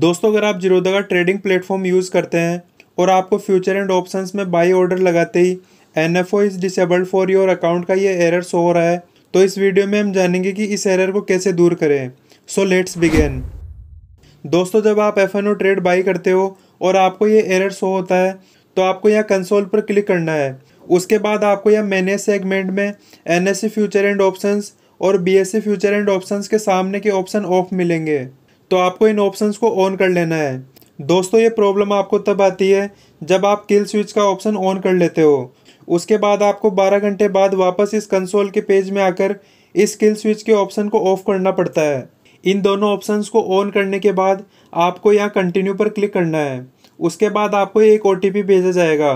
दोस्तों अगर आप जीरोधा का ट्रेडिंग प्लेटफॉर्म यूज़ करते हैं और आपको फ्यूचर एंड ऑप्शंस में बाई ऑर्डर लगाते ही N F O is disabled for your account का ये एरर शो हो रहा है तो इस वीडियो में हम जानेंगे कि इस एरर को कैसे दूर करें सो लेट्स बिगेन दोस्तों जब आप F N O trade buy करते हो और आपको ये एरर शो होता है तो आपको यहाँ कंसोल पर क्लिक करना है उसके बाद आपको यह मैनेज सेगमेंट में N S C future and options और B S C future and options के सामने के ऑप्शन ऑफ मिलेंगे तो आपको इन ऑप्शंस को ऑन कर लेना है दोस्तों ये प्रॉब्लम आपको तब आती है जब आप किल स्विच का ऑप्शन ऑन कर लेते हो उसके बाद आपको 12 घंटे बाद वापस इस कंसोल के पेज में आकर इस किल स्विच के ऑप्शन को ऑफ करना पड़ता है इन दोनों ऑप्शंस को ऑन करने के बाद आपको यहाँ कंटिन्यू पर क्लिक करना है उसके बाद आपको एक ओ भेजा जाएगा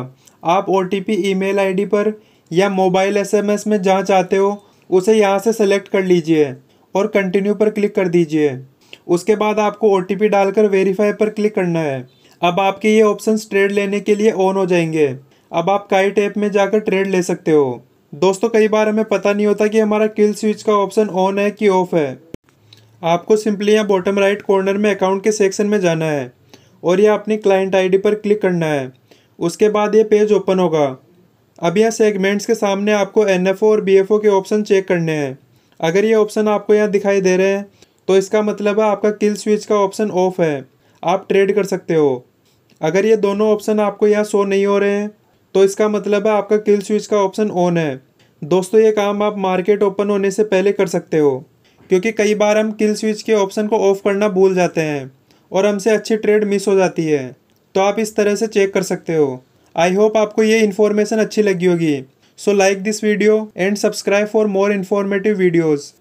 आप ओ टी पी पर या मोबाइल एस में जहाँ चाहते हो उसे यहाँ से सेलेक्ट कर लीजिए और कंटिन्यू पर क्लिक कर दीजिए उसके बाद आपको ओ डालकर वेरीफाई पर क्लिक करना है अब आपके ये ऑप्शन ट्रेड लेने के लिए ऑन हो जाएंगे अब आप काई टैप में जाकर ट्रेड ले सकते हो दोस्तों कई बार हमें पता नहीं होता कि हमारा किल स्विच का ऑप्शन ऑन है कि ऑफ है आपको सिंपली यहाँ बॉटम राइट कॉर्नर में अकाउंट के सेक्शन में जाना है और यह अपनी क्लाइंट आईडी पर क्लिक करना है उसके बाद ये पेज ओपन होगा अब यहाँ सेगमेंट्स के सामने आपको एन और बी के ऑप्शन चेक करने हैं अगर ये ऑप्शन आपको यहाँ दिखाई दे रहे हैं तो इसका मतलब है आपका किल स्विच का ऑप्शन ऑफ है आप ट्रेड कर सकते हो अगर ये दोनों ऑप्शन आपको यहाँ शो नहीं हो रहे हैं तो इसका मतलब है आपका किल स्विच का ऑप्शन ऑन है दोस्तों ये काम आप मार्केट ओपन होने से पहले कर सकते हो क्योंकि कई बार हम किल स्विच के ऑप्शन को ऑफ करना भूल जाते हैं और हमसे अच्छी ट्रेड मिस हो जाती है तो आप इस तरह से चेक कर सकते हो आई होप आपको ये इन्फॉर्मेशन अच्छी लगी होगी so like this video and subscribe for more informative videos